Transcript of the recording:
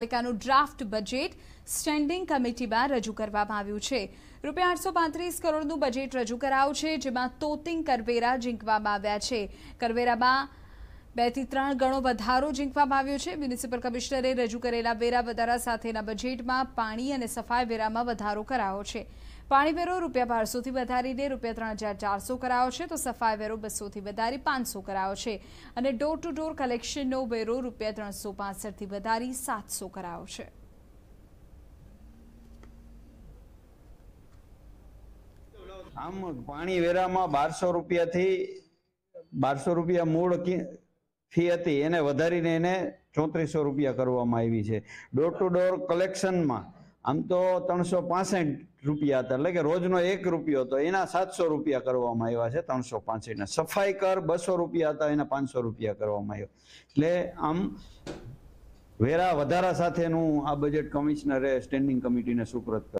પાલિકાનું draft budget standing કમિટીમાં રજૂ કરવામાં આવ્યું છે રૂપિયા આઠસો પાંત્રીસ કરોડનું બજેટ રજૂ કરાયું છે જેમાં તોતિંગ કરવેરા જીંકવામાં આવ્યા છે કરવેરામાં બેથી ત્રણ ગણો વધારો જીંકવામાં આવ્યો છે મ્યુનિસિપલ કમિશનરે રજૂ કરેલા વેરા વધારા સાથેના બજેટમાં પાણી અને સફાઈ વેરામાં વધારો કરાયો છે પાણી વેરો રૂપિયા બારસોથી વધારીને રૂપિયા ત્રણ હજાર ચારસો કરાયો છે તો સફાઈ વેરો બસોથી વધારી પાંચસો કરાયો છે અને ડોર ટુ ડોર કલેક્શનનો વેરો રૂપિયા ત્રણસો પાસઠથી વધારી સાતસો કરાયો છે આમ પાણી વેરામાં બારસો રૂપિયાથી બારસો રૂપિયા મૂળ ફી હતી એને વધારીને એને ચોત્રીસો રૂપિયા કરવામાં આવી છે ડોર ટુ ડોર કલેક્શનમાં આમ તો ત્રણસો પાસઠ રૂપિયા હતા એટલે કે રોજનો એક રૂપિયો હતો એના સાતસો રૂપિયા કરવામાં આવ્યા છે ત્રણસો પાસઠના સફાઈ કર બસો રૂપિયા હતા એના પાંચસો રૂપિયા કરવામાં આવ્યો એટલે આમ વેરા વધારા સાથેનું આ બજેટ કમિશનરે સ્ટેન્ડિંગ કમિટીને સુપ્રત